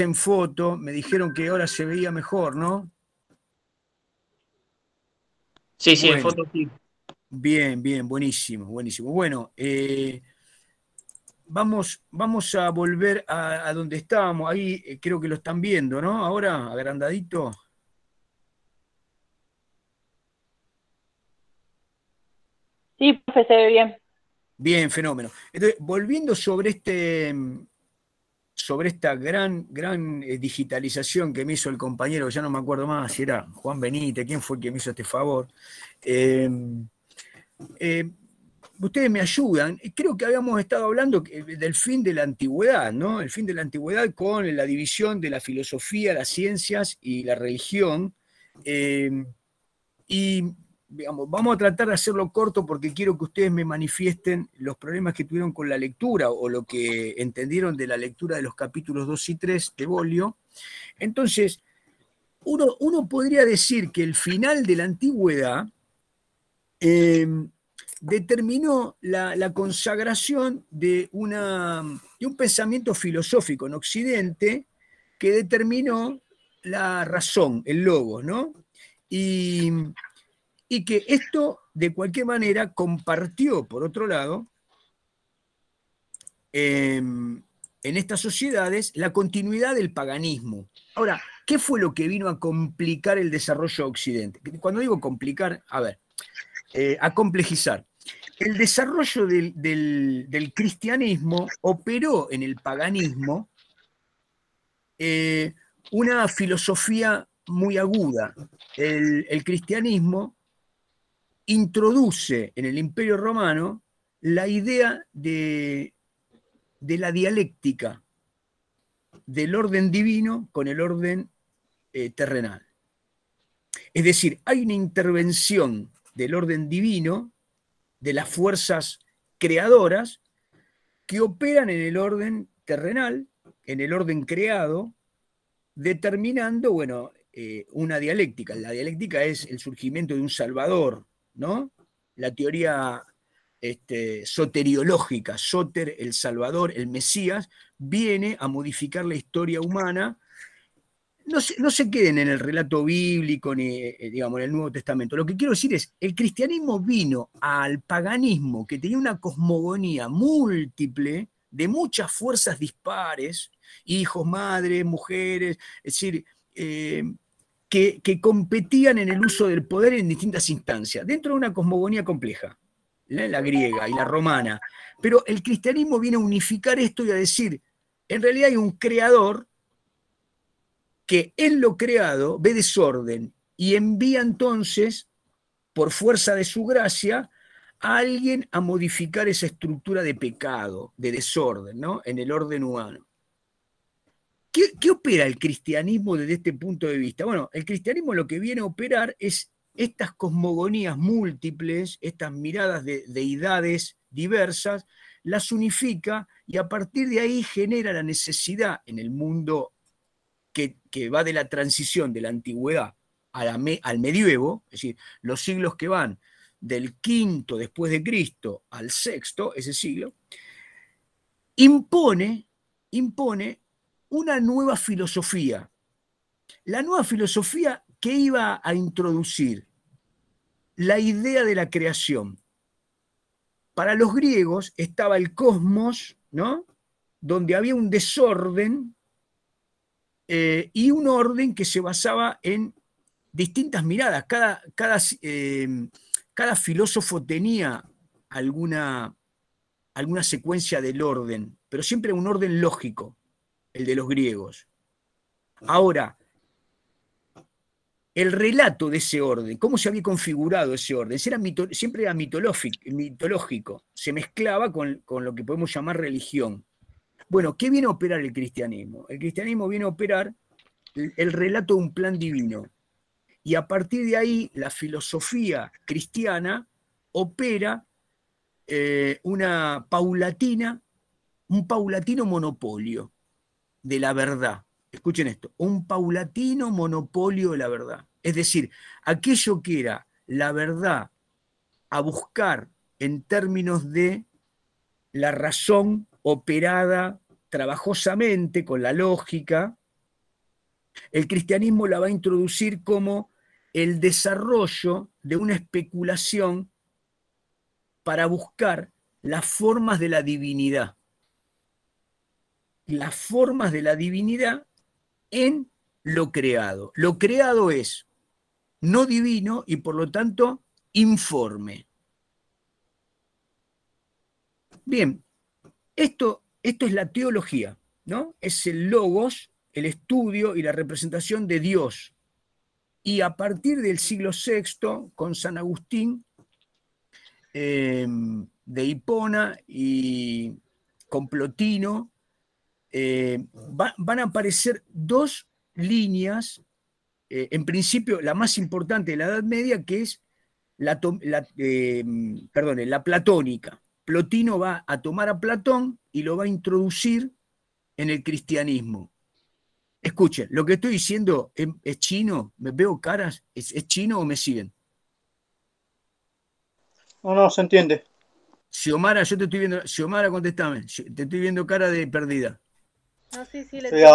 en foto, me dijeron que ahora se veía mejor, ¿no? Sí, sí, en foto sí. Bien, bien, buenísimo, buenísimo. Bueno, eh, vamos, vamos a volver a, donde estábamos. Ahí eh, creo que lo están viendo, ¿no? Ahora, agrandadito. Sí, profe, se ve bien. Bien, fenómeno. Entonces, volviendo sobre este, mm, sobre esta gran, gran eh, digitalización que me hizo el compañero, ya no me acuerdo más si era Juan Benítez, quién fue el que me hizo este favor. Em, eh, ustedes me ayudan, creo que habíamos estado hablando eh, del fin de la antigüedad, ¿no? El fin de la antigüedad con la división de la filosofía, las ciencias y la religión. Em, y vamos a tratar de hacerlo corto porque quiero que ustedes me manifiesten los problemas que tuvieron con la lectura o lo que entendieron de la lectura de los capítulos 2 y 3 de Bolio. Entonces, uno, uno podría decir que el final de la antigüedad em, determinó la, consagración de, una, de un pensamiento filosófico en Occidente que determinó la razón, el logos, ¿no? Y y que esto, de cualquier manera, compartió, por otro lado, em, en estas sociedades la continuidad del paganismo. Ahora, ¿qué fue lo que vino a complicar el desarrollo occidente? Cuando digo complicar, a ver, eh, a complejizar. El desarrollo del, cristianismo operó en el paganismo eh, una filosofía muy aguda. el cristianismo introduce en el Imperio Romano la idea de, la dialéctica del orden divino con el orden eh, terrenal. Es decir, hay una intervención del orden divino, de las fuerzas creadoras, que operan en el orden terrenal, en el orden creado, determinando, bueno, eh, una dialéctica. La dialéctica es el surgimiento de un salvador, ¿no? La teoría este, soteriológica, Soter, el Salvador, el Mesías, viene a modificar la historia humana. No se, queden en el relato bíblico ni, eh, digamos, en el Nuevo Testamento. Lo que quiero decir es, el cristianismo vino al paganismo, que tenía una cosmogonía múltiple, de muchas fuerzas dispares, hijos, madres, mujeres, es decir, eh, que, competían en el uso del poder en distintas instancias, dentro de una cosmogonía compleja, la, griega y la romana. Pero el cristianismo viene a unificar esto y a decir, en realidad hay un creador que en lo creado ve desorden y envía entonces, por fuerza de su gracia, a alguien a modificar esa estructura de pecado, de desorden, ¿no? En el orden humano. ¿Qué, opera el cristianismo desde este punto de vista? Bueno, el cristianismo lo que viene a operar es estas cosmogonías múltiples, estas miradas de deidades diversas, las unifica y a partir de ahí genera la necesidad en el mundo que, va de la transición de la antigüedad al medievo, es decir, los siglos que van del quinto después de Cristo al sexto, ese siglo, impone, impone una nueva filosofía. La nueva filosofía que iba a introducir la idea de la creación. Para los griegos estaba el cosmos, ¿no? Donde había un desorden eh, y un orden que se basaba en distintas miradas. Cada, cada, eh, cada filósofo tenía alguna, alguna secuencia del orden, pero siempre un orden lógico el de los griegos. Ahora, el relato de ese orden, cómo se había configurado ese orden, siempre era mitológico, se mezclaba con, lo que podemos llamar religión. Bueno, ¿qué viene a operar el cristianismo? El cristianismo viene a operar el, relato de un plan divino. Y a partir de ahí, la filosofía cristiana opera eh, una paulatina, un paulatino monopolio de la verdad. Escuchen esto, un paulatino monopolio de la verdad. Es decir, aquello que era la verdad a buscar en términos de la razón operada trabajosamente con la lógica, el cristianismo la va a introducir como el desarrollo de una especulación para buscar las formas de la divinidad las formas de la divinidad en lo creado. Lo creado es no divino y por lo tanto informe. Bien, esto, esto es la teología, ¿no? Es el logos, el estudio y la representación de Dios. Y a partir del siglo VI, con San Agustín eh, de Hipona y con Plotino, eh, van a aparecer dos líneas, eh, en principio la más importante de la Edad Media, que es la, eh, la platónica. Plotino va a tomar a Platón y lo va a introducir en el cristianismo. Escuchen, lo que estoy diciendo es, chino, me veo caras, ¿Es, chino o me siguen? No, no, se entiende. Xiomara, yo te estoy viendo, Xiomara, contestame, te estoy viendo cara de perdida.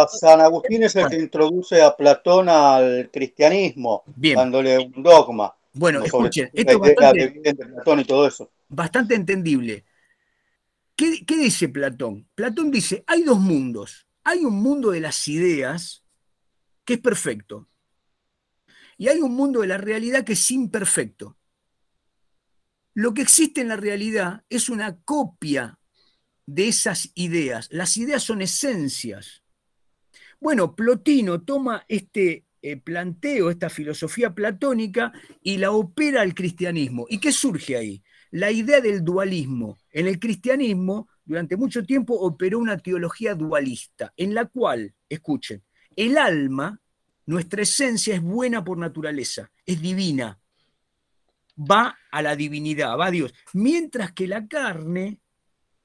San Agustín es el que introduce a Platón al cristianismo, dándole un dogma. Bueno, esto bastante, bastante entendible. ¿Qué dice Platón? Platón dice, hay dos mundos. Hay un mundo de las ideas que es perfecto. Y hay un mundo de la realidad que es imperfecto. Lo que existe en la realidad es una copia de esas ideas. Las ideas son esencias. Bueno, Plotino toma este eh, planteo, esta filosofía platónica, y la opera al cristianismo. ¿Y qué surge ahí? La idea del dualismo. En el cristianismo, durante mucho tiempo, operó una teología dualista, en la cual, escuchen, el alma, nuestra esencia es buena por naturaleza, es divina, va a la divinidad, va a Dios, mientras que la carne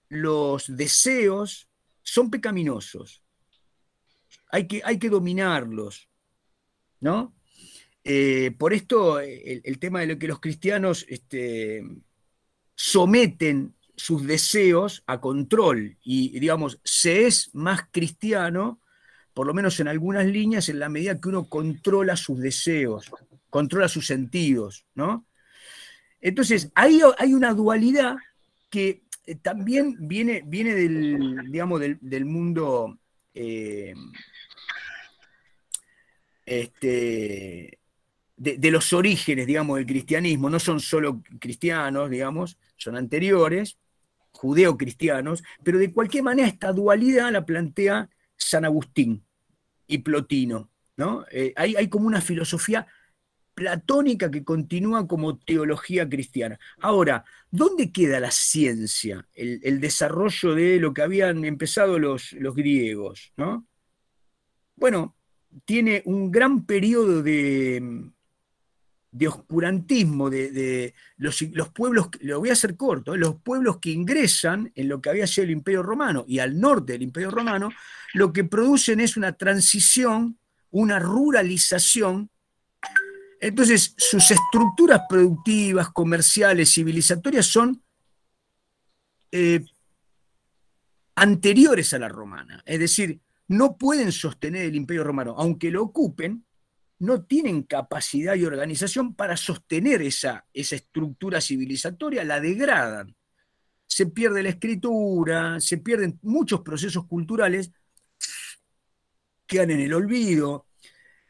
los deseos son pecaminosos. Hay que, hay que dominarlos, ¿no? Eh, por esto el, tema de lo que los cristianos este, someten sus deseos a control y, digamos, se es más cristiano, por lo menos en algunas líneas, en la medida que uno controla sus deseos, controla sus sentidos, ¿no? Entonces, ahí hay una dualidad que eh, también viene, viene del, del, mundo eh, este, de, los orígenes, digamos, del cristianismo. No son solo cristianos, digamos, son anteriores, judeocristianos, pero de cualquier manera esta dualidad la plantea San Agustín y Plotino. ¿no? Eh, hay, hay como una filosofía platónica que continúa como teología cristiana. Ahora, ¿dónde queda la ciencia, el, desarrollo de lo que habían empezado los, griegos? Bueno, tiene un gran periodo de, oscurantismo de, los, pueblos, lo voy a hacer corto, ¿eh? los pueblos que ingresan en lo que había sido el Imperio Romano y al norte del Imperio Romano, lo que producen es una transición, una ruralización entonces, sus estructuras productivas, comerciales, civilizatorias son eh, anteriores a la romana. Es decir, no pueden sostener el imperio romano, aunque lo ocupen, no tienen capacidad y organización para sostener esa, esa estructura civilizatoria, la degradan. Se pierde la escritura, se pierden muchos procesos culturales, quedan en el olvido,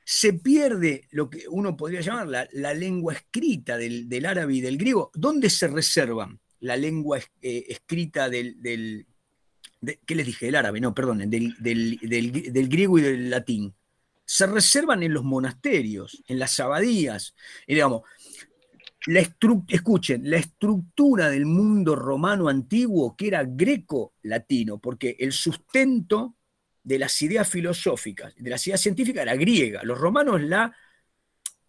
se pierde lo que uno podría llamar la, lengua escrita del, árabe y del griego. ¿Dónde se reservan la lengua eh, escrita del, ¿qué les dije? El árabe, no, perdonen, del, griego y del latín, se reservan en los monasterios, en las abadías. Y digamos, escuchen, la estructura del mundo romano antiguo que era greco-latino, porque el sustento de las ideas filosóficas, de las ideas científicas, era griega. Los romanos la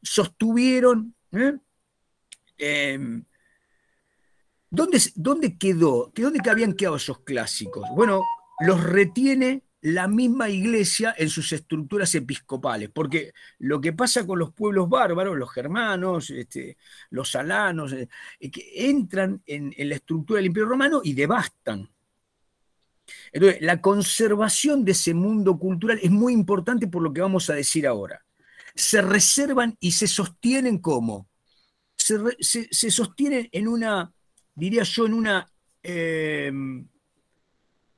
sostuvieron. ¿eh? Em, dónde ¿Dónde quedó? ¿Dónde habían quedado esos clásicos? Bueno, los retiene la misma iglesia en sus estructuras episcopales, porque lo que pasa con los pueblos bárbaros, los germanos, este, los alanos, eh, que entran en la estructura del imperio romano y devastan, entonces, la conservación de ese mundo cultural es muy importante por lo que vamos a decir ahora. Se reservan y se sostienen como. Se, sostienen en una, diría yo, en una, em,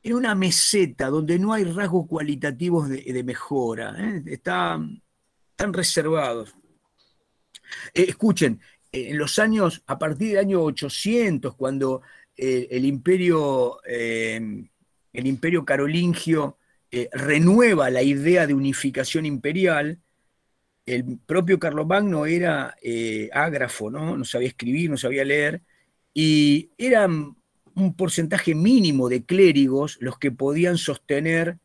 en una meseta donde no hay rasgos cualitativos de, mejora. ¿eh? están reservados. Eh, escuchen, en los años, a partir del año 800, cuando eh, el imperio em, el imperio carolingio eh, renueva la idea de unificación imperial. El propio Magno era eh, ágrafo, ¿no? no sabía escribir, no sabía leer, y eran un porcentaje mínimo de clérigos los que podían sostener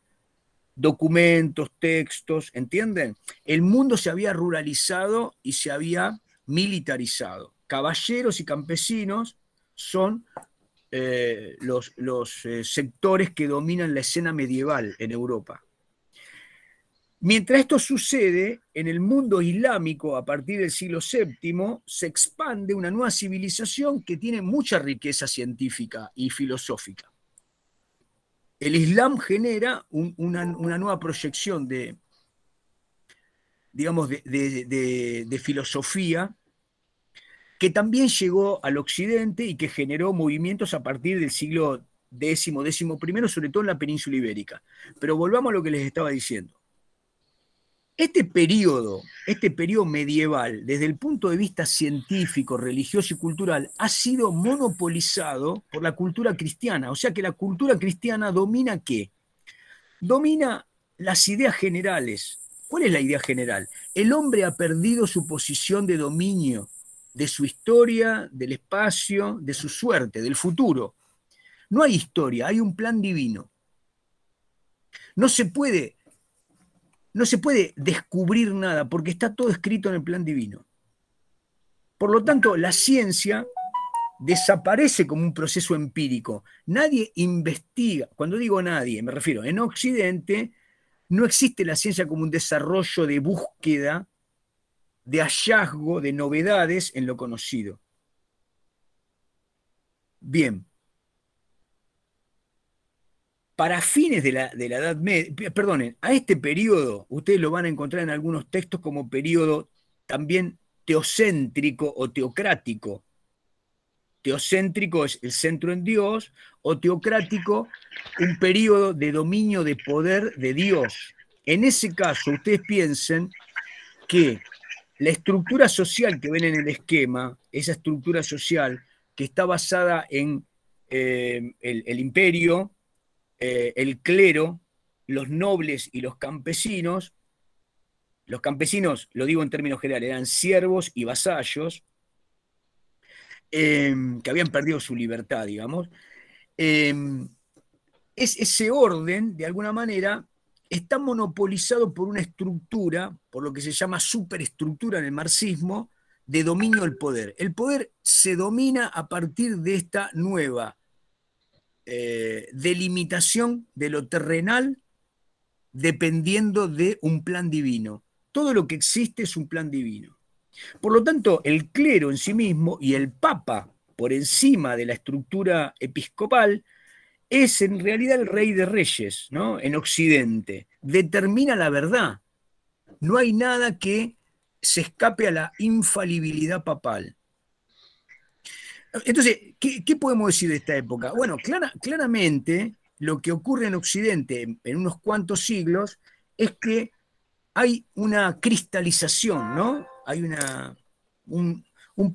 documentos, textos, ¿entienden? El mundo se había ruralizado y se había militarizado. Caballeros y campesinos son eh, los, eh, sectores que dominan la escena medieval en Europa. Mientras esto sucede, en el mundo islámico, a partir del siglo VII, se expande una nueva civilización que tiene mucha riqueza científica y filosófica. El Islam genera una, nueva proyección de, digamos, de filosofía que también llegó al occidente y que generó movimientos a partir del siglo décimo, décimo sobre todo en la península ibérica. Pero volvamos a lo que les estaba diciendo. Este periodo, este periodo medieval, desde el punto de vista científico, religioso y cultural, ha sido monopolizado por la cultura cristiana. O sea que la cultura cristiana domina qué? Domina las ideas generales. ¿Cuál es la idea general? El hombre ha perdido su posición de dominio de su historia, del espacio, de su suerte, del futuro. No hay historia, hay un plan divino. No se puede, no se puede descubrir nada porque está todo escrito en el plan divino. Por lo tanto, la ciencia desaparece como un proceso empírico. Nadie investiga, cuando digo nadie, me refiero, en Occidente no existe la ciencia como un desarrollo de búsqueda de hallazgo de novedades en lo conocido. Bien. Para fines de la, Edad Media, perdonen, a este periodo ustedes lo van a encontrar en algunos textos como periodo también teocéntrico o teocrático. Teocéntrico es el centro en Dios, o teocrático, un periodo de dominio de poder de Dios. En ese caso, ustedes piensen que la estructura social que ven en el esquema, esa estructura social que está basada en eh, el, imperio, eh, el clero, los nobles y los campesinos, los campesinos, lo digo en términos generales, eran siervos y vasallos, eh, que habían perdido su libertad, digamos. es ese orden, de alguna manera, está monopolizado por una estructura, por lo que se llama superestructura en el marxismo, de dominio del poder. El poder se domina a partir de esta nueva eh, delimitación de lo terrenal dependiendo de un plan divino. Todo lo que existe es un plan divino. Por lo tanto, el clero en sí mismo y el papa por encima de la estructura episcopal es en realidad el rey de reyes, ¿no? En Occidente. Determina la verdad. No hay nada que se escape a la infalibilidad papal. Entonces, ¿qué, podemos decir de esta época? Bueno, claramente lo que ocurre en Occidente en, unos cuantos siglos es que hay una cristalización, ¿no? Hay una, un,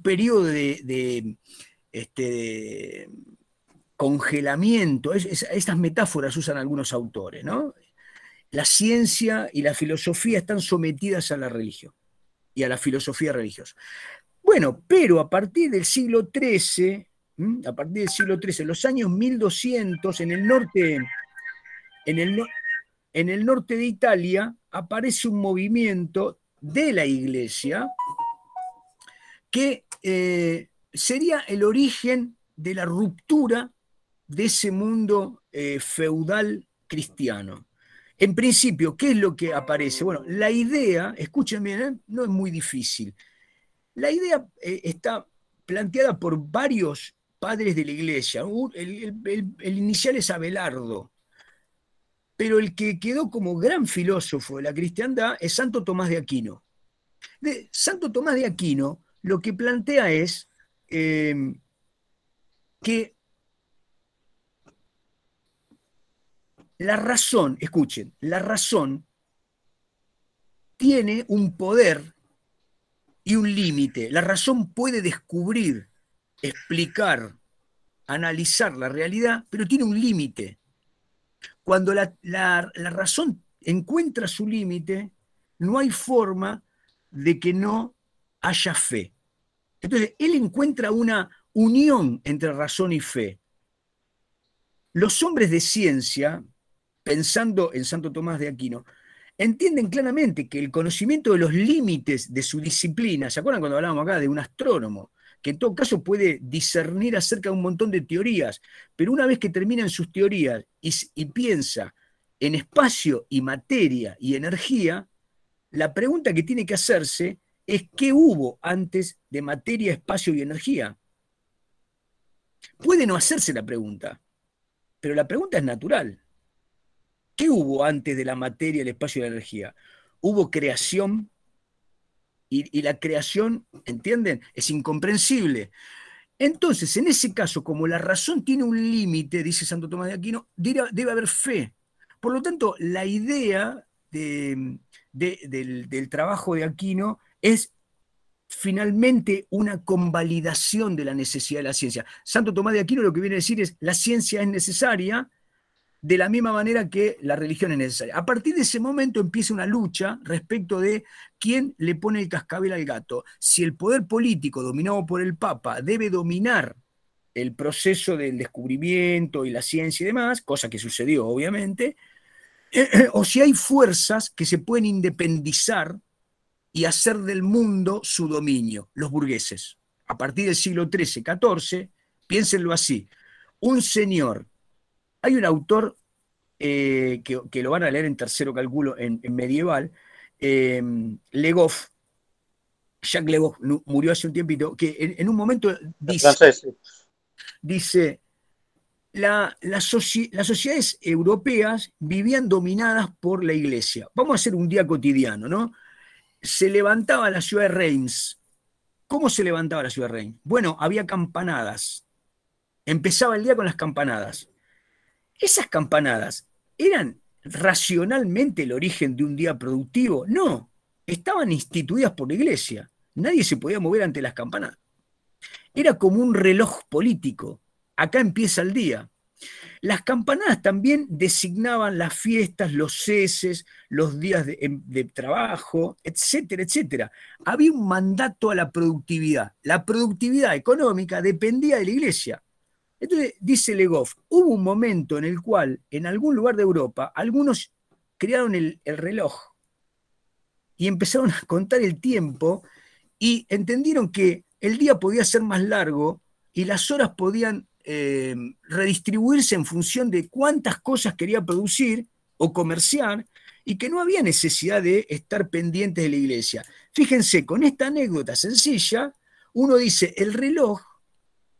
periodo de, este, de congelamiento, estas metáforas usan algunos autores, ¿no? La ciencia y la filosofía están sometidas a la religión y a la filosofía religiosa. Bueno, pero a partir del siglo XIII, a partir del siglo XIII, en los años 1200, en el norte, en el, norte de Italia, aparece un movimiento de la iglesia que eh, sería el origen de la ruptura de ese mundo eh, feudal cristiano. En principio, ¿qué es lo que aparece? Bueno, la idea, escuchen bien, ¿eh? no es muy difícil. La idea eh, está planteada por varios padres de la iglesia. Uh, el, inicial es Abelardo, pero el que quedó como gran filósofo de la cristiandad es Santo Tomás de Aquino. De, Santo Tomás de Aquino lo que plantea es que La razón, escuchen, la razón tiene un poder y un límite. La razón puede descubrir, explicar, analizar la realidad, pero tiene un límite. Cuando la, razón encuentra su límite, no hay forma de que no haya fe. Entonces, él encuentra una unión entre razón y fe. Los hombres de ciencia, pensando en Santo Tomás de Aquino, entienden claramente que el conocimiento de los límites de su disciplina, ¿se acuerdan cuando hablábamos acá de un astrónomo? que en todo caso puede discernir acerca de un montón de teorías, pero una vez que terminan sus teorías y, y, piensa en espacio y materia y energía, la pregunta que tiene que hacerse es qué hubo antes de materia, espacio y energía. Puede no hacerse la pregunta, pero la pregunta es natural. ¿Qué hubo antes de la materia, el espacio y la energía? Hubo creación y, la creación, ¿entienden? Es incomprensible. Entonces, en ese caso, como la razón tiene un límite, dice Santo Tomás de Aquino, debe, haber fe. Por lo tanto, la idea del, del, trabajo de Aquino es finalmente una convalidación de la necesidad de la ciencia. Santo Tomás de Aquino lo que viene a decir es, la ciencia es necesaria, de la misma manera que la religión es necesaria. A partir de ese momento empieza una lucha respecto de quién le pone el cascabel al gato. Si el poder político dominado por el Papa debe dominar el proceso del descubrimiento y la ciencia y demás, cosa que sucedió obviamente, o si hay fuerzas que se pueden independizar y hacer del mundo su dominio, los burgueses. A partir del siglo XIII, XIV, piénsenlo así, un señor hay un autor eh, que, lo van a leer en tercero cálculo en, medieval, eh, Legoff, Jacques Legoff murió hace un tiempito, que en, un momento dice, la, las sociedades europeas vivían dominadas por la iglesia. Vamos a hacer un día cotidiano, ¿no? Se levantaba la ciudad de Reims. ¿Cómo se levantaba la ciudad de Reims? Bueno, había campanadas. Empezaba el día con las campanadas ¿Esas campanadas eran racionalmente el origen de un día productivo? No, estaban instituidas por la iglesia. Nadie se podía mover ante las campanadas. Era como un reloj político. Acá empieza el día. Las campanadas también designaban las fiestas, los ceses, los días de, em, trabajo, etcétera, etcétera. Había un mandato a la productividad. La productividad económica dependía de la iglesia. Entonces, dice Legoff, hubo un momento en el cual en algún lugar de Europa algunos crearon el, reloj y empezaron a contar el tiempo y entendieron que el día podía ser más largo y las horas podían eh, redistribuirse en función de cuántas cosas quería producir o comerciar y que no había necesidad de estar pendientes de la iglesia. Fíjense, con esta anécdota sencilla, uno dice, el reloj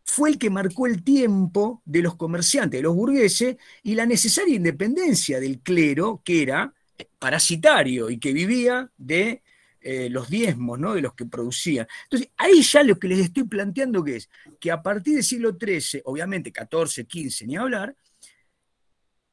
fue el que marcó el tiempo de los comerciantes, de los burgueses, y la necesaria independencia del clero, que era parasitario y que vivía de eh, los diezmos, ¿no? de los que producían. Entonces, ahí ya lo que les estoy planteando que es que a partir del siglo XIII, obviamente XIV, XV, ni hablar,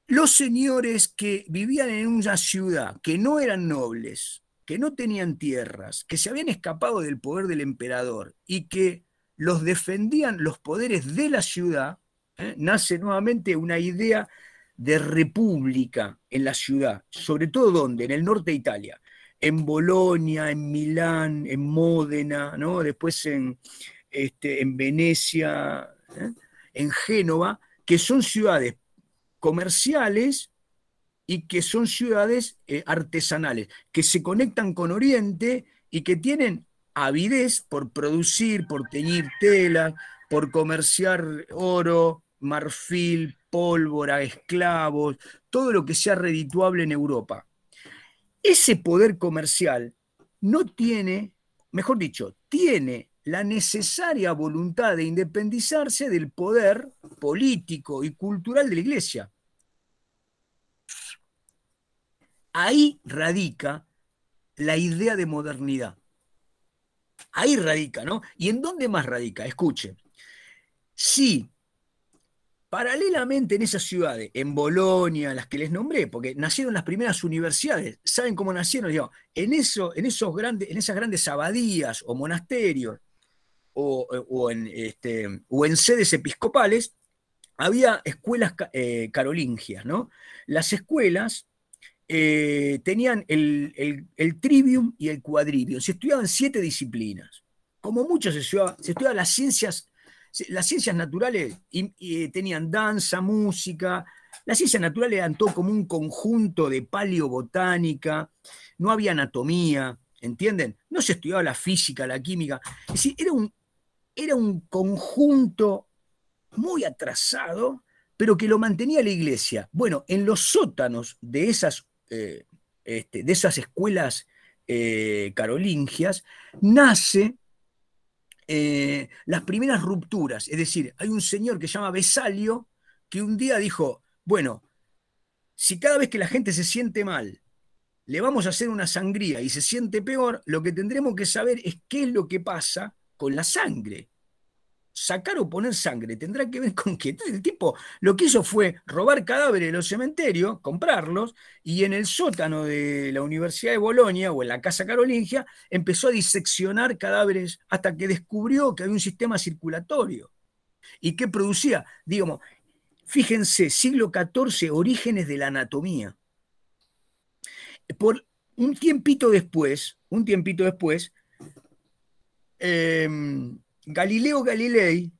los señores que vivían en una ciudad, que no eran nobles, que no tenían tierras, que se habían escapado del poder del emperador y que los defendían los poderes de la ciudad, ¿eh? nace nuevamente una idea de república en la ciudad, sobre todo donde, en el norte de Italia, en Bolonia, en Milán, en Módena, después en, este, en Venecia, ¿eh? en Génova, que son ciudades comerciales y que son ciudades eh, artesanales, que se conectan con Oriente y que tienen avidez por producir, por teñir tela, por comerciar oro, marfil, pólvora, esclavos, todo lo que sea redituable en Europa. Ese poder comercial no tiene, mejor dicho, tiene la necesaria voluntad de independizarse del poder político y cultural de la Iglesia. Ahí radica la idea de modernidad. Ahí radica, ¿no? ¿Y en dónde más radica? Escuche. Si paralelamente en esas ciudades, en Bolonia, las que les nombré, porque nacieron las primeras universidades, ¿saben cómo nacieron? Digo, en, eso, en, esos grandes, en esas grandes abadías o monasterios o, en, este, o en sedes episcopales, había escuelas eh, carolingias, ¿no? Las escuelas eh, tenían el, el, trivium y el quadrivium. Se estudiaban siete disciplinas. Como muchos se, se estudiaban las ciencias, las ciencias naturales y, eh, tenían danza, música. Las ciencias naturales eran todo como un conjunto de paleobotánica, no había anatomía, ¿entienden? No se estudiaba la física, la química. era un, era un conjunto muy atrasado, pero que lo mantenía la iglesia. Bueno, en los sótanos de esas eh, este, de esas escuelas eh, carolingias, nace eh, las primeras rupturas. Es decir, hay un señor que se llama Besalio que un día dijo, bueno, si cada vez que la gente se siente mal, le vamos a hacer una sangría y se siente peor, lo que tendremos que saber es qué es lo que pasa con la sangre sacar o poner sangre tendrá que ver con qué. el tipo lo que hizo fue robar cadáveres de los cementerios, comprarlos, y en el sótano de la Universidad de Bolonia o en la Casa Carolingia empezó a diseccionar cadáveres hasta que descubrió que había un sistema circulatorio y que producía, digamos, fíjense, siglo XIV, orígenes de la anatomía. Por un tiempito después, un tiempito después, eh, Galileo Galilei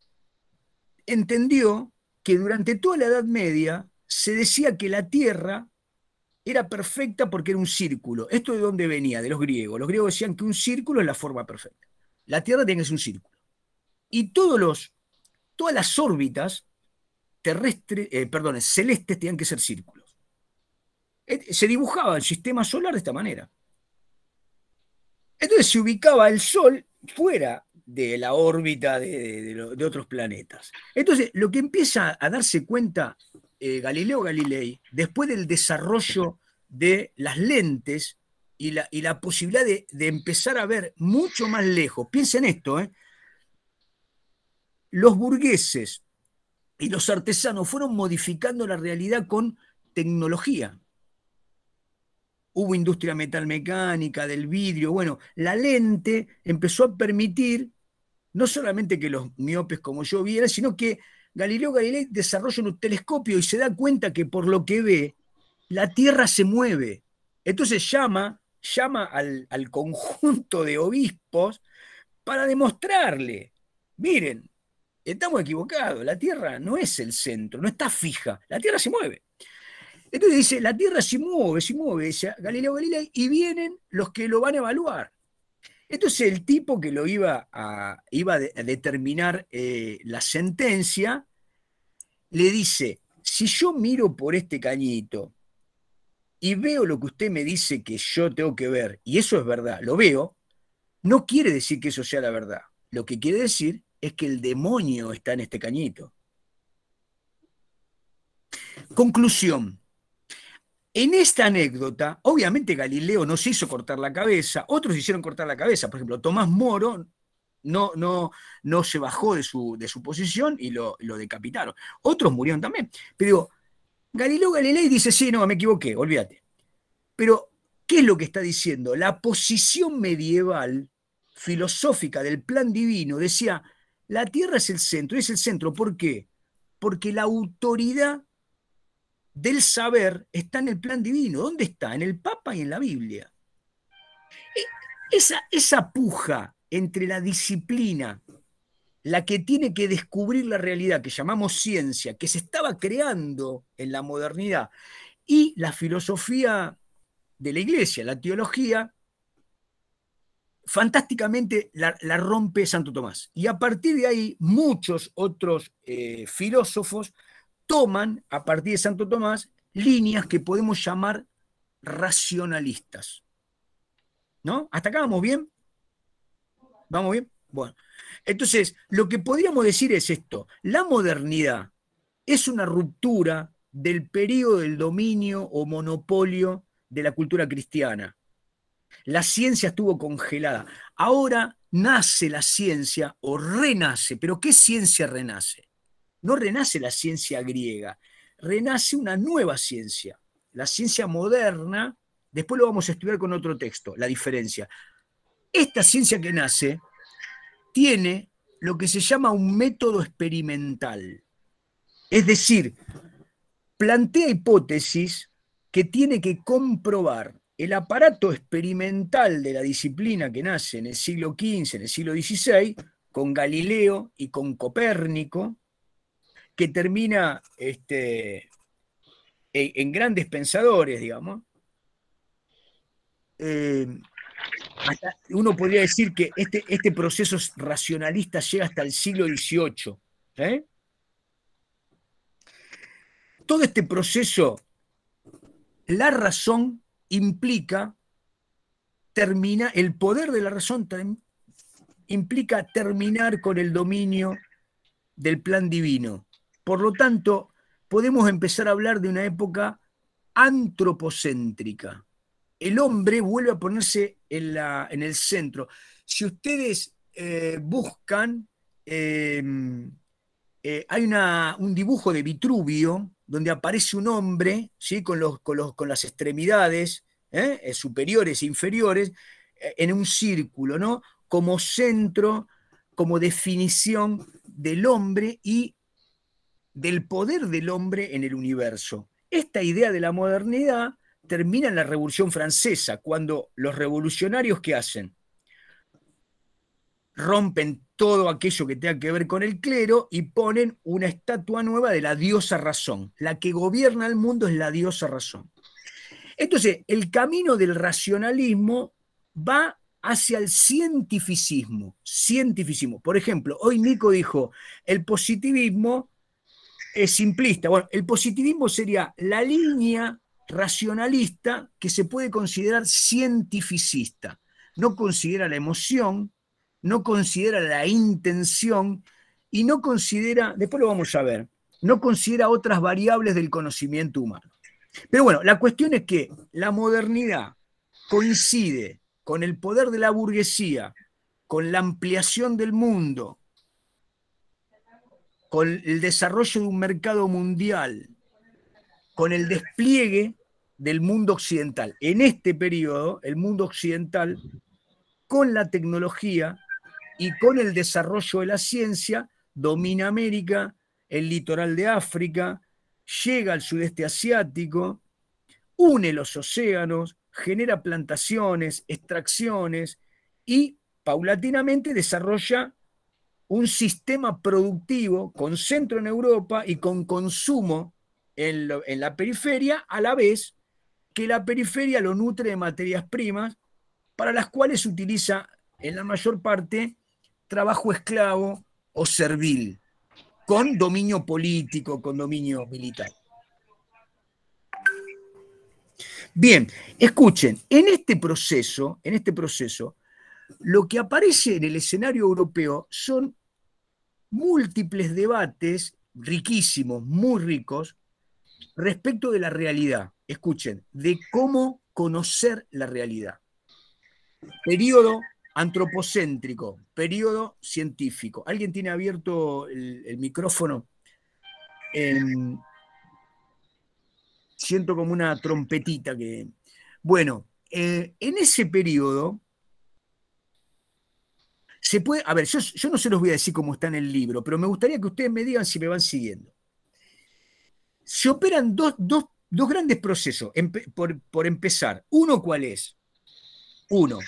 entendió que durante toda la Edad Media se decía que la Tierra era perfecta porque era un círculo. ¿Esto de dónde venía? De los griegos. Los griegos decían que un círculo es la forma perfecta. La Tierra tiene que ser un círculo. Y todos los, todas las órbitas terrestres, eh, celestes tenían que ser círculos. Eh, se dibujaba el sistema solar de esta manera. Entonces se ubicaba el Sol fuera de la órbita de, otros planetas. Entonces, lo que empieza a darse cuenta eh, Galileo Galilei, después del desarrollo de las lentes y la, posibilidad de, empezar a ver mucho más lejos, piensen esto, ¿eh? los burgueses y los artesanos fueron modificando la realidad con tecnología. Hubo industria metalmecánica, del vidrio, bueno, la lente empezó a permitir no solamente que los miopes como yo vieran, sino que Galileo Galilei desarrolla un telescopio y se da cuenta que por lo que ve, la Tierra se mueve. Entonces llama, llama al, conjunto de obispos para demostrarle, miren, estamos equivocados, la Tierra no es el centro, no está fija, la Tierra se mueve. Entonces dice, la Tierra se mueve, se mueve, dice Galileo Galilei, y vienen los que lo van a evaluar. Entonces el tipo que lo iba a, iba determinar eh, la sentencia le dice, si yo miro por este cañito y veo lo que usted me dice que yo tengo que ver, y eso es verdad, lo veo, no quiere decir que eso sea la verdad. Lo que quiere decir es que el demonio está en este cañito. Conclusión. En esta anécdota, obviamente Galileo no se hizo cortar la cabeza, otros hicieron cortar la cabeza. Por ejemplo, Tomás Moro no, no, no se bajó de su, de su posición y lo, lo, decapitaron. Otros murieron también. Pero digo, Galileo Galilei dice, sí, no, me equivoqué, olvídate. Pero, ¿qué es lo que está diciendo? La posición medieval, filosófica del plan divino, decía, la Tierra es el centro, es el centro, ¿por qué? Porque la autoridad del saber está en el plan divino. ¿Dónde está? En el Papa y en la Biblia. E, esa, puja entre la disciplina, la que tiene que descubrir la realidad, que llamamos ciencia, que se estaba creando en la modernidad, y la filosofía de la iglesia, la teología, fantásticamente la, rompe Santo Tomás. Y a partir de ahí, muchos otros eh, filósofos toman, a partir de Santo Tomás, líneas que podemos llamar racionalistas. ¿No? ¿Hasta acá vamos bien? ¿Vamos bien? Bueno. Entonces, lo que podríamos decir es esto. La modernidad es una ruptura del periodo del dominio o monopolio de la cultura cristiana. La ciencia estuvo congelada. Ahora nace la ciencia o renace. ¿Pero qué ciencia renace? no renace la ciencia griega, renace una nueva ciencia, la ciencia moderna, después lo vamos a estudiar con otro texto, la diferencia. Esta ciencia que nace tiene lo que se llama un método experimental, es decir, plantea hipótesis que tiene que comprobar el aparato experimental de la disciplina que nace en el siglo XV, en el siglo XVI, con Galileo y con Copérnico, que termina este, en, grandes pensadores, digamos. Eh, uno podría decir que este, este, proceso racionalista llega hasta el siglo XVIII. ¿eh? Todo este proceso, la razón implica termina, el poder de la razón implica terminar con el dominio del plan divino. Por lo tanto, podemos empezar a hablar de una época antropocéntrica. El hombre vuelve a ponerse en, el centro. Si ustedes eh, buscan, em, eh, hay un dibujo de Vitruvio donde aparece un hombre ¿sí? con, con las extremidades ¿eh? superiores e inferiores en un círculo, ¿no? como centro, como definición del hombre y del poder del hombre en el universo. Esta idea de la modernidad termina en la Revolución Francesa, cuando los revolucionarios que hacen rompen todo aquello que tenga que ver con el clero y ponen una estatua nueva de la diosa razón. La que gobierna el mundo es la diosa razón. Entonces, el camino del racionalismo va hacia el cientificismo, cientificismo. Por ejemplo, hoy Nico dijo, el positivismo es simplista. Bueno, el positivismo sería la línea racionalista que se puede considerar cientificista. No considera la emoción, no considera la intención y no considera, después lo vamos a ver, no considera otras variables del conocimiento humano. Pero bueno, la cuestión es que la modernidad coincide con el poder de la burguesía, con la ampliación del mundo, con el desarrollo de un mercado mundial, con el despliegue del mundo occidental. En este periodo, el mundo occidental, con la tecnología y con el desarrollo de la ciencia, domina América, el litoral de África, llega al sudeste asiático, une los océanos, genera plantaciones, extracciones y paulatinamente desarrolla un sistema productivo con centro en Europa y con consumo en, la periferia, a la vez que la periferia lo nutre de materias primas para las cuales se utiliza en la mayor parte trabajo esclavo o servil, con dominio político, con dominio militar. Bien, escuchen, en este proceso, en este proceso, lo que aparece en el escenario europeo son múltiples debates riquísimos, muy ricos, respecto de la realidad. Escuchen, de cómo conocer la realidad. Periodo antropocéntrico, periodo científico. ¿Alguien tiene abierto el, micrófono? siento como una trompetita que... Bueno, eh, en ese periodo se puede, a ver, yo, no se los voy a decir cómo está en el libro, pero me gustaría que ustedes me digan si me van siguiendo. Se operan dos, grandes procesos, por, empezar. Uno, ¿cuál es? Uno,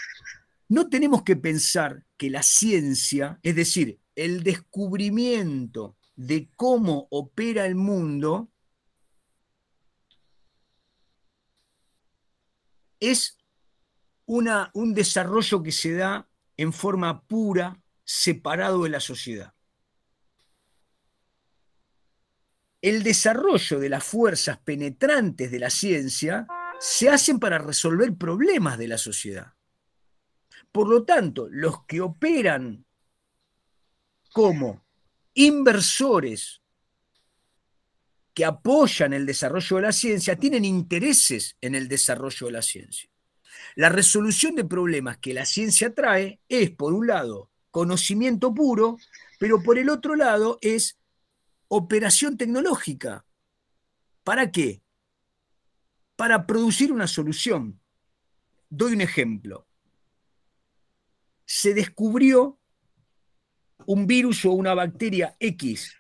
no tenemos que pensar que la ciencia, es decir, el descubrimiento de cómo opera el mundo, es una, un desarrollo que se da en forma pura, separado de la sociedad. El desarrollo de las fuerzas penetrantes de la ciencia se hacen para resolver problemas de la sociedad. Por lo tanto, los que operan como inversores que apoyan el desarrollo de la ciencia tienen intereses en el desarrollo de la ciencia. La resolución de problemas que la ciencia trae es, por un lado, conocimiento puro, pero por el otro lado es operación tecnológica. ¿Para qué? Para producir una solución. Doy un ejemplo. Se descubrió un virus o una bacteria X.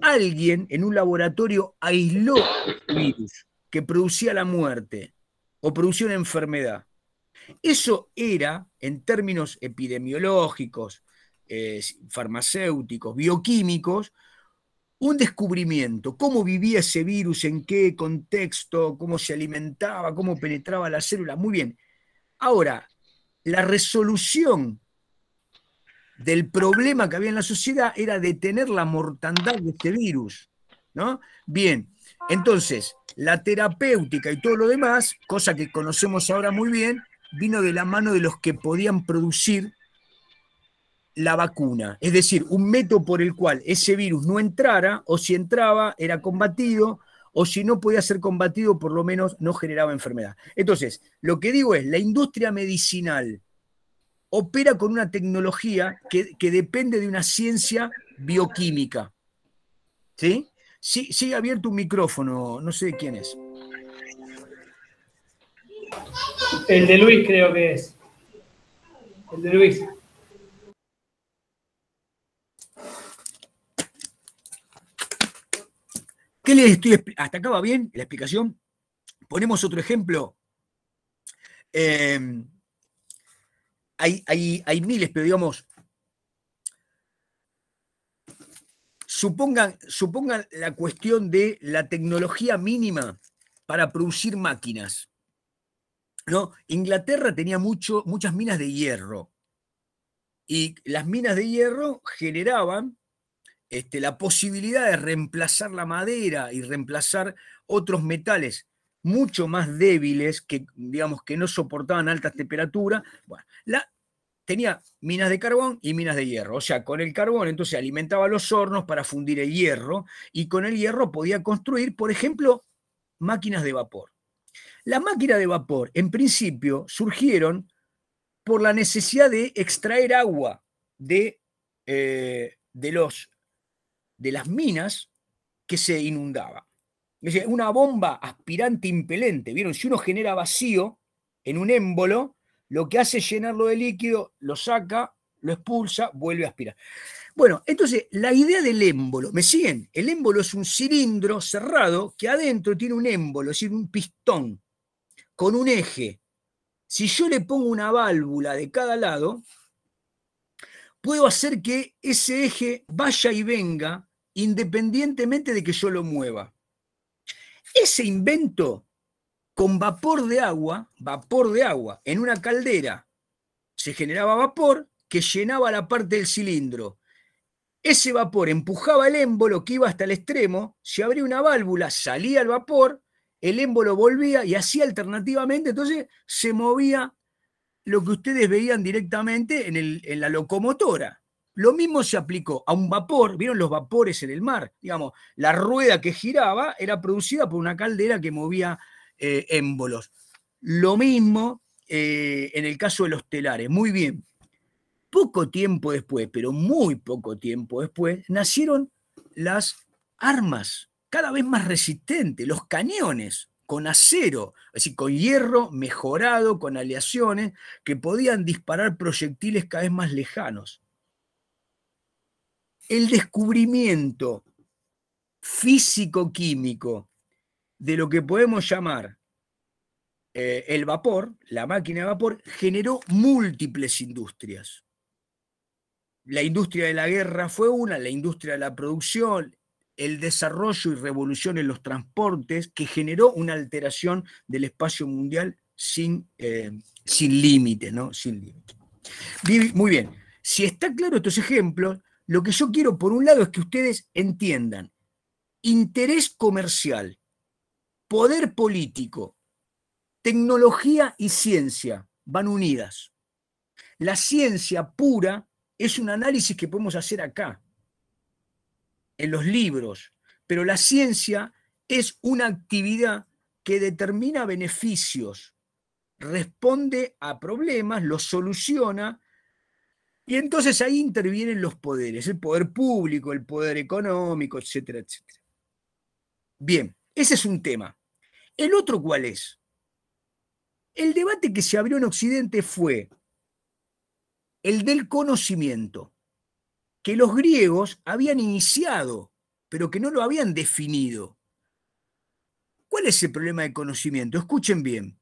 Alguien en un laboratorio aisló el virus que producía la muerte o producía una enfermedad. Eso era, en términos epidemiológicos, eh, farmacéuticos, bioquímicos, un descubrimiento, cómo vivía ese virus, en qué contexto, cómo se alimentaba, cómo penetraba la célula. Muy bien. Ahora, la resolución del problema que había en la sociedad era detener la mortandad de este virus. ¿no? Bien, entonces, la terapéutica y todo lo demás, cosa que conocemos ahora muy bien, vino de la mano de los que podían producir la vacuna, es decir, un método por el cual ese virus no entrara, o si entraba, era combatido, o si no podía ser combatido, por lo menos no generaba enfermedad. Entonces, lo que digo es, la industria medicinal opera con una tecnología que, depende de una ciencia bioquímica. ¿Sí? Sí, sí, abierto un micrófono, no sé quién es. El de Luis creo que es. El de Luis. ¿Qué les estoy hasta acá va bien la explicación? Ponemos otro ejemplo. Eh, hay, hay miles, pero digamos, Supongan, la cuestión de la tecnología mínima para producir máquinas. ¿no? Inglaterra tenía mucho, muchas minas de hierro y las minas de hierro generaban este, la posibilidad de reemplazar la madera y reemplazar otros metales mucho más débiles que, digamos, que no soportaban altas temperaturas. Bueno, la, tenía minas de carbón y minas de hierro. O sea, con el carbón entonces alimentaba los hornos para fundir el hierro y con el hierro podía construir, por ejemplo, máquinas de vapor. Las máquinas de vapor, en principio, surgieron por la necesidad de extraer agua de, eh, de, los, de las minas que se inundaba. Es una bomba aspirante impelente. ¿Vieron? Si uno genera vacío en un émbolo, lo que hace es llenarlo de líquido, lo saca, lo expulsa, vuelve a aspirar. Bueno, entonces la idea del émbolo, ¿me siguen? El émbolo es un cilindro cerrado que adentro tiene un émbolo, es decir, un pistón con un eje. Si yo le pongo una válvula de cada lado, puedo hacer que ese eje vaya y venga independientemente de que yo lo mueva. Ese invento con vapor de agua, vapor de agua, en una caldera se generaba vapor que llenaba la parte del cilindro. Ese vapor empujaba el émbolo que iba hasta el extremo, se abría una válvula, salía el vapor, el émbolo volvía y así alternativamente, entonces se movía lo que ustedes veían directamente en, en la locomotora. Lo mismo se aplicó a un vapor, vieron los vapores en el mar, digamos, la rueda que giraba era producida por una caldera que movía eh, émbolos. Lo mismo eh, en el caso de los telares. Muy bien. Poco tiempo después, pero muy poco tiempo después, nacieron las armas cada vez más resistentes, los cañones con acero, así con hierro mejorado, con aleaciones, que podían disparar proyectiles cada vez más lejanos. El descubrimiento físico-químico de lo que podemos llamar eh, el vapor, la máquina de vapor, generó múltiples industrias. La industria de la guerra fue una, la industria de la producción, el desarrollo y revolución en los transportes que generó una alteración del espacio mundial sin, eh, sin límite, ¿no? Sin Muy bien, si está claro estos ejemplos, lo que yo quiero por un lado es que ustedes entiendan interés comercial poder político, tecnología y ciencia van unidas. La ciencia pura es un análisis que podemos hacer acá, en los libros, pero la ciencia es una actividad que determina beneficios, responde a problemas, los soluciona, y entonces ahí intervienen los poderes, el poder público, el poder económico, etcétera, etcétera. Bien, ese es un tema. El otro, ¿cuál es? El debate que se abrió en Occidente fue el del conocimiento, que los griegos habían iniciado, pero que no lo habían definido. ¿Cuál es el problema de conocimiento? Escuchen bien.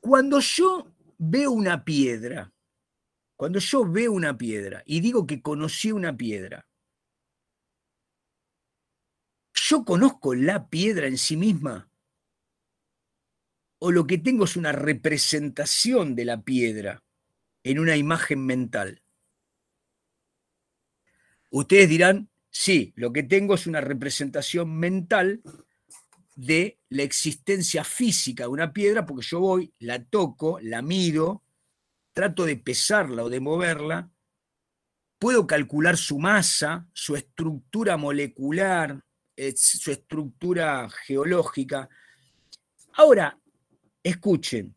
Cuando yo veo una piedra, cuando yo veo una piedra y digo que conocí una piedra, yo conozco la piedra en sí misma o lo que tengo es una representación de la piedra en una imagen mental. Ustedes dirán, sí, lo que tengo es una representación mental de la existencia física de una piedra, porque yo voy, la toco, la miro, trato de pesarla o de moverla, puedo calcular su masa, su estructura molecular, su estructura geológica. Ahora, escuchen,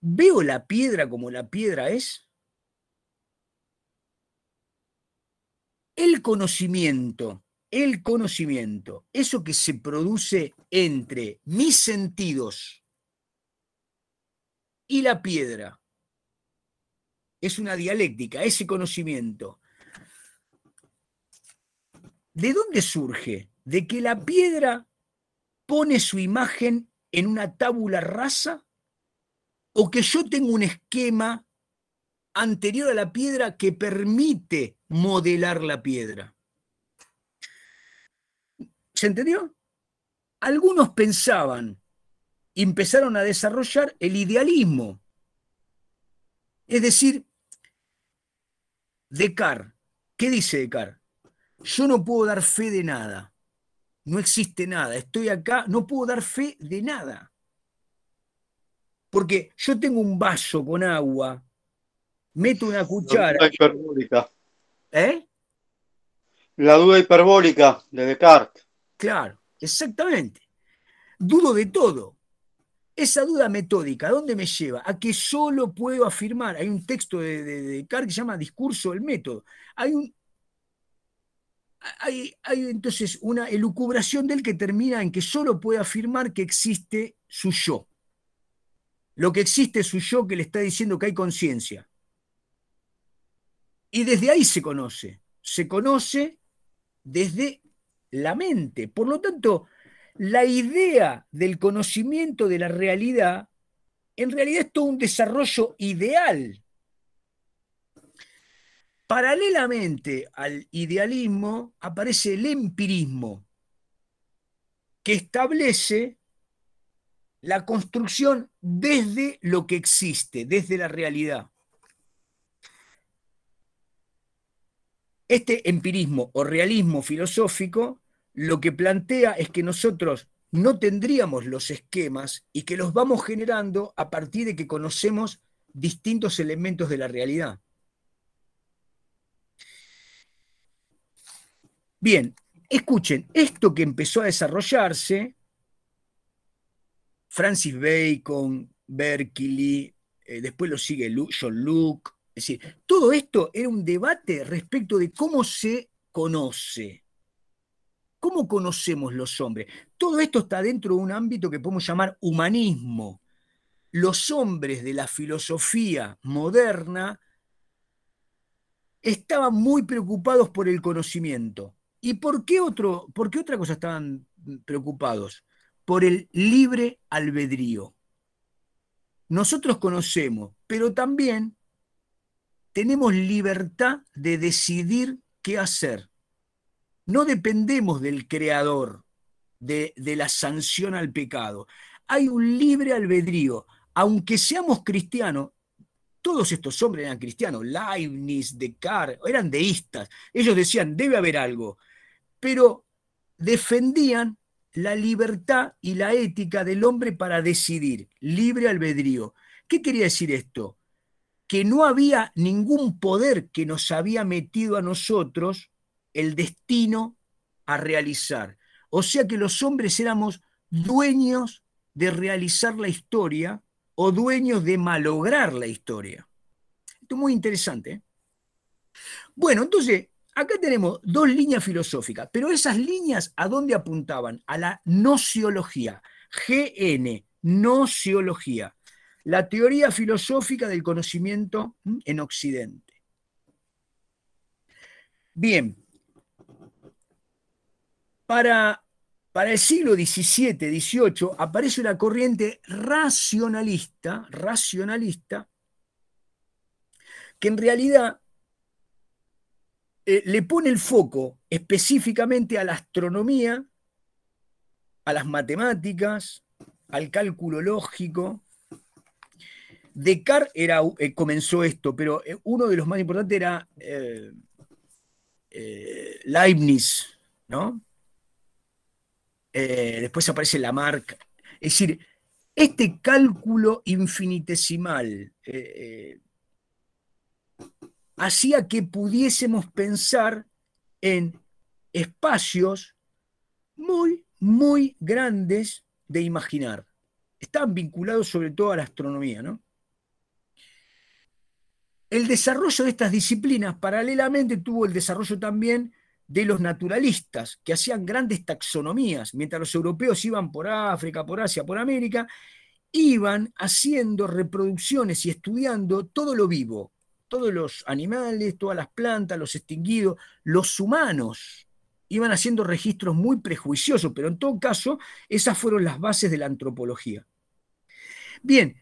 ¿veo la piedra como la piedra es? El conocimiento, el conocimiento, eso que se produce entre mis sentidos y la piedra, es una dialéctica, ese conocimiento ¿de dónde surge? ¿De que la piedra pone su imagen en una tábula rasa? ¿O que yo tengo un esquema anterior a la piedra que permite modelar la piedra? ¿Se entendió? Algunos pensaban empezaron a desarrollar el idealismo. Es decir, Descartes, ¿qué dice Descartes? yo no puedo dar fe de nada. No existe nada. Estoy acá, no puedo dar fe de nada. Porque yo tengo un vaso con agua, meto una cuchara. La duda hiperbólica. ¿Eh? La duda hiperbólica de Descartes. Claro, exactamente. Dudo de todo. Esa duda metódica, ¿a dónde me lleva? A que solo puedo afirmar, hay un texto de, de Descartes que se llama Discurso del Método, hay un hay, entonces una elucubración del que termina en que solo puede afirmar que existe su yo. Lo que existe es su yo que le está diciendo que hay conciencia. Y desde ahí se conoce. Se conoce desde la mente. Por lo tanto, la idea del conocimiento de la realidad en realidad es todo un desarrollo ideal Paralelamente al idealismo aparece el empirismo, que establece la construcción desde lo que existe, desde la realidad. Este empirismo o realismo filosófico lo que plantea es que nosotros no tendríamos los esquemas y que los vamos generando a partir de que conocemos distintos elementos de la realidad. Bien, escuchen, esto que empezó a desarrollarse, Francis Bacon, Berkeley, eh, después lo sigue John Luke, es decir, todo esto era un debate respecto de cómo se conoce, cómo conocemos los hombres. Todo esto está dentro de un ámbito que podemos llamar humanismo. Los hombres de la filosofía moderna estaban muy preocupados por el conocimiento. ¿Y por qué, otro, otra cosa estaban preocupados? Por el libre albedrío. Nosotros conocemos, pero también tenemos libertad de decidir qué hacer. No dependemos del creador, de, de la sanción al pecado. Hay un libre albedrío. Aunque seamos cristianos, todos estos hombres eran cristianos, Leibniz, Descartes, eran deístas. Ellos decían, debe haber algo pero defendían la libertad y la ética del hombre para decidir, libre albedrío. ¿Qué quería decir esto? Que no había ningún poder que nos había metido a nosotros el destino a realizar. O sea que los hombres éramos dueños de realizar la historia o dueños de malograr la historia. Esto es muy interesante. ¿eh? Bueno, entonces, acá tenemos dos líneas filosóficas, pero esas líneas a dónde apuntaban? A la nociología, GN, nociología, la teoría filosófica del conocimiento en Occidente. Bien, para, para el siglo XVII, XVIII, aparece una corriente racionalista, racionalista, que en realidad eh, le pone el foco específicamente a la astronomía, a las matemáticas, al cálculo lógico. Descartes era, eh, comenzó esto, pero eh, uno de los más importantes era Leibniz, ¿no? después aparece Lamarck. Es decir, este cálculo infinitesimal, hacía que pudiésemos pensar en espacios muy, muy grandes de imaginar. Están vinculados sobre todo a la astronomía, ¿no? El desarrollo de estas disciplinas paralelamente tuvo el desarrollo también de los naturalistas, que hacían grandes taxonomías, mientras los europeos iban por África, por Asia, por América, iban haciendo reproducciones y estudiando todo lo vivo, todos los animales, todas las plantas, los extinguidos, los humanos, iban haciendo registros muy prejuiciosos, pero en todo caso, esas fueron las bases de la antropología. Bien,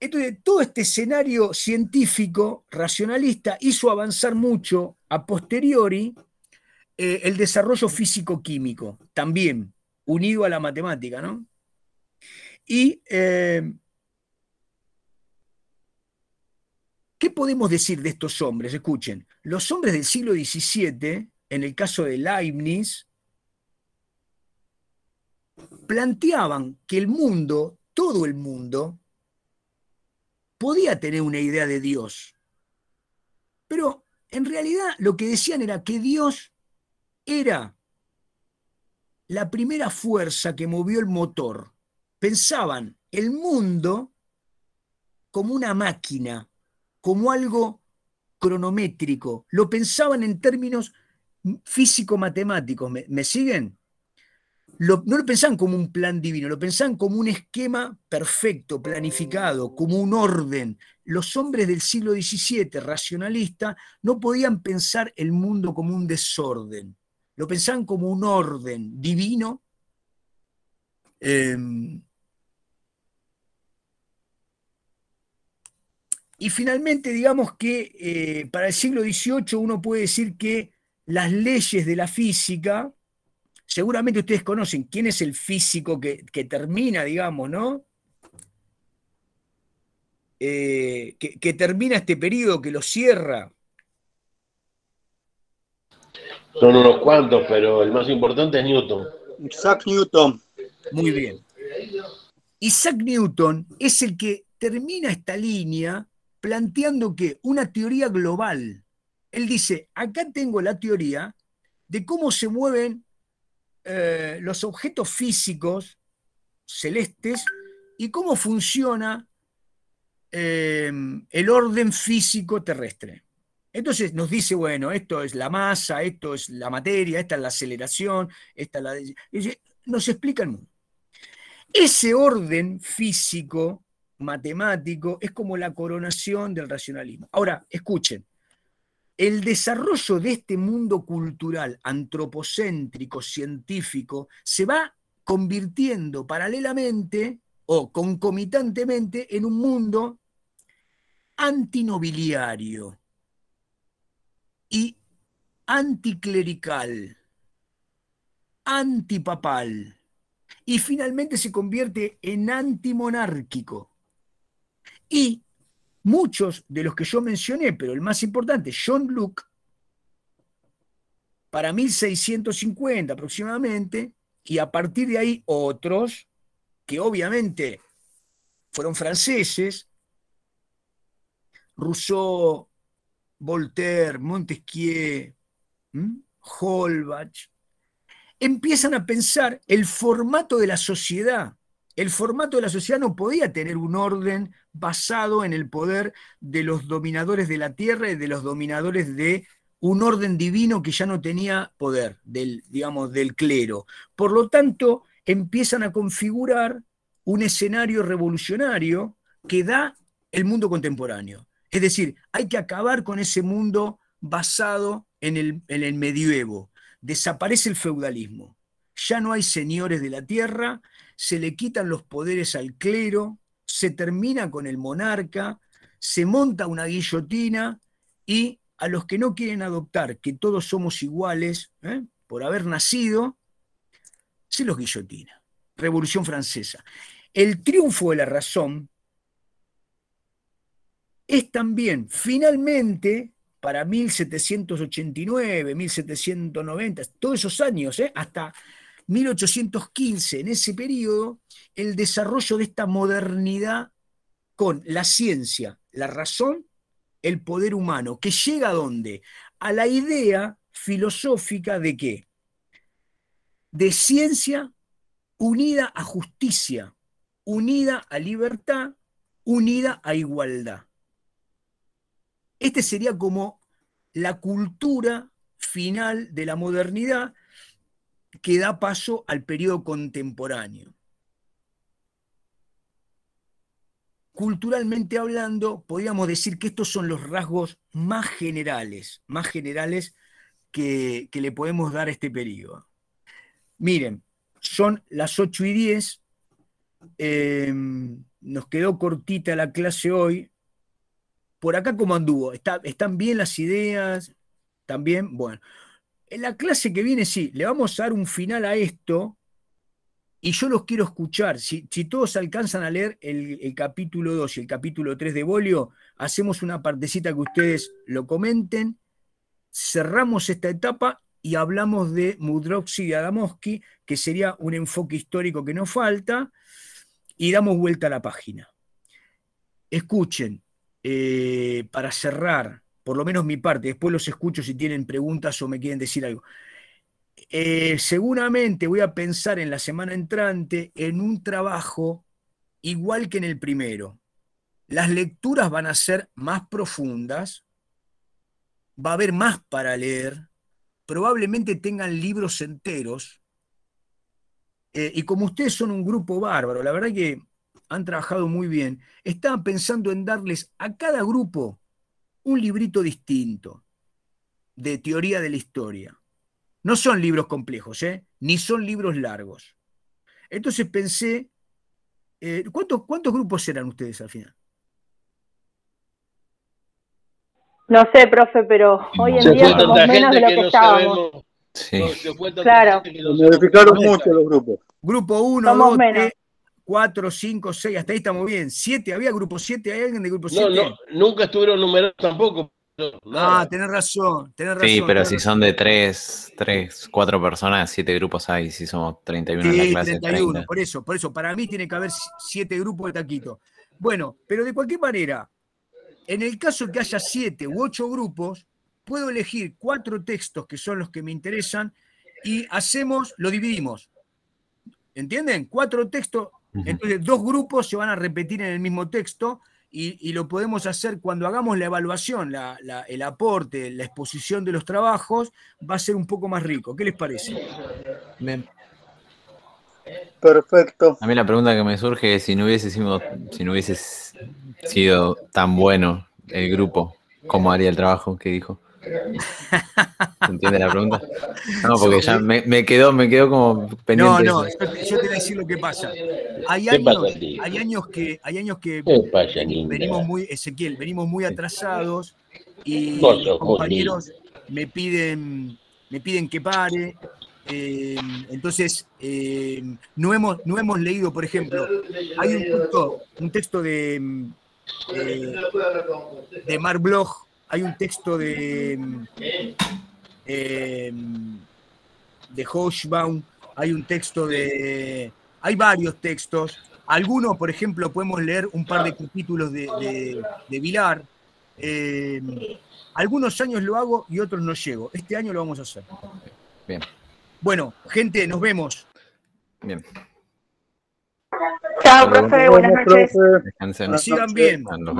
entonces todo este escenario científico, racionalista, hizo avanzar mucho a posteriori eh, el desarrollo físico-químico, también unido a la matemática, ¿no? Y eh, ¿Qué podemos decir de estos hombres? Escuchen, los hombres del siglo XVII, en el caso de Leibniz, planteaban que el mundo, todo el mundo, podía tener una idea de Dios. Pero en realidad lo que decían era que Dios era la primera fuerza que movió el motor. Pensaban el mundo como una máquina como algo cronométrico, lo pensaban en términos físico-matemáticos, ¿Me, siguen? no lo pensaban como un plan divino, lo pensaban como un esquema perfecto, planificado, como un orden. Los hombres del siglo XVII, racionalistas, no podían pensar el mundo como un desorden, lo pensaban como un orden divino em, Y finalmente, digamos que eh, para el siglo XVIII uno puede decir que las leyes de la física, seguramente ustedes conocen quién es el físico que, termina, digamos, ¿no? Eh, que, que, termina este periodo, que lo cierra. Son unos cuantos, pero el más importante es Newton. Isaac Newton. Muy bien. Isaac Newton es el que termina esta línea planteando que una teoría global, él dice, acá tengo la teoría de cómo se mueven eh, los objetos físicos celestes y cómo funciona em, el orden físico terrestre. Entonces nos dice, bueno, esto es la masa, esto es la materia, esta es la aceleración, esta es la... Nos explican, Ese orden físico matemático, es como la coronación del racionalismo. Ahora, escuchen, el desarrollo de este mundo cultural antropocéntrico, científico, se va convirtiendo paralelamente o concomitantemente en un mundo antinobiliario y anticlerical, antipapal, y finalmente se convierte en antimonárquico. Y muchos de los que yo mencioné, pero el más importante, John luc para 1650 aproximadamente, y a partir de ahí otros, que obviamente fueron franceses, Rousseau, Voltaire, Montesquieu, Holbach, empiezan a pensar el formato de la sociedad el formato de la sociedad no podía tener un orden basado en el poder de los dominadores de la tierra y de los dominadores de un orden divino que ya no tenía poder del, digamos, del clero. Por lo tanto, empiezan a configurar un escenario revolucionario que da el mundo contemporáneo. Es decir, hay que acabar con ese mundo basado en el, en el Desaparece el feudalismo ya no hay señores de la tierra, se le quitan los poderes al clero, se termina con el monarca, se monta una guillotina y a los que no quieren adoptar que todos somos iguales ¿eh? por haber nacido, se los guillotina. Revolución francesa. El triunfo de la razón es también finalmente para 1789, 1790, todos esos años, ¿eh? hasta 1815, en ese periodo, el desarrollo de esta modernidad con la ciencia, la razón, el poder humano, que llega a dónde? A la idea filosófica de qué? De ciencia unida a justicia, unida a libertad, unida a igualdad. Este sería como la cultura final de la modernidad que da paso al periodo contemporáneo. Culturalmente hablando, podríamos decir que estos son los rasgos más generales, más generales que, le podemos dar a este periodo. Miren, son las 8 y 10. Em, nos quedó cortita la clase hoy. Por acá, como anduvo? ¿Están bien las ideas? ¿También? Bueno. En la clase que viene, sí, le vamos a dar un final a esto y yo los quiero escuchar. Si, todos alcanzan a leer el, capítulo 2 y el capítulo 3 de Bolio, hacemos una partecita que ustedes lo comenten, cerramos esta etapa y hablamos de Mudroxy y Adamowski, que sería un enfoque histórico que nos falta, y damos vuelta a la página. Escuchen, eh, para cerrar, por lo menos mi parte, después los escucho si tienen preguntas o me quieren decir algo. Eh, seguramente voy a pensar en la semana entrante en un trabajo igual que en el primero. Las lecturas van a ser más profundas, va a haber más para leer, probablemente tengan libros enteros. Eh, y como ustedes son un grupo bárbaro, la verdad que han trabajado muy bien, estaba pensando en darles a cada grupo un librito distinto de teoría de la historia. No son libros complejos, ¿eh? ni son libros largos. Entonces pensé, eh, ¿cuántos, ¿cuántos grupos eran ustedes al final? No sé, profe, pero hoy en día somos menos de lo que, estábamos. sí. claro. Modificaron mucho los grupos. Grupo 1, 2, 4, 5, 6, hasta ahí estamos bien. 7, había grupo 7, ¿hay alguien de grupo 7? No, no, nunca estuvieron numerados tampoco. ah, tenés razón, tenés razón. Sí, pero si son de 3, 3, 4 personas, 7 grupos hay, si somos 31 sí, en la clase. 31, por eso, por eso, para mí tiene que haber 7 grupos de taquito. Bueno, pero de cualquier manera, en el caso que haya 7 u 8 grupos, puedo elegir 4 textos que son los que me interesan y hacemos, lo dividimos. ¿Entienden? Cuatro textos, entonces, dos grupos se van a repetir en el mismo texto y, lo podemos hacer cuando hagamos la evaluación, el aporte, la exposición de los trabajos, va a ser un poco más rico. ¿Qué les parece? Perfecto. A mí la pregunta que me surge es si no hubiese si no sido tan bueno el grupo, ¿cómo haría el trabajo que dijo? ¿Entiendes la pregunta? No, porque ya me, me quedó, me quedó como pendiente. No, no, yo, te voy a decir lo que pasa. Hay años, que, hay años que venimos muy, Ezequiel, venimos muy atrasados y compañeros me piden, me piden que pare. Eh, entonces, eh, no, hemos, no hemos leído, por ejemplo, hay un, un texto de, eh, de Mar Bloch hay un texto de, eh, de Hochbaum, hay un texto de... Hay varios textos. Algunos, por ejemplo, podemos leer un par de capítulos de, de, Vilar. Eh, algunos años lo hago y otros no llego. Este año lo vamos a hacer. Bueno, gente, nos vemos. Bien. Chao, profe. Buenas noches. Descansen. Sigan bien. Ah,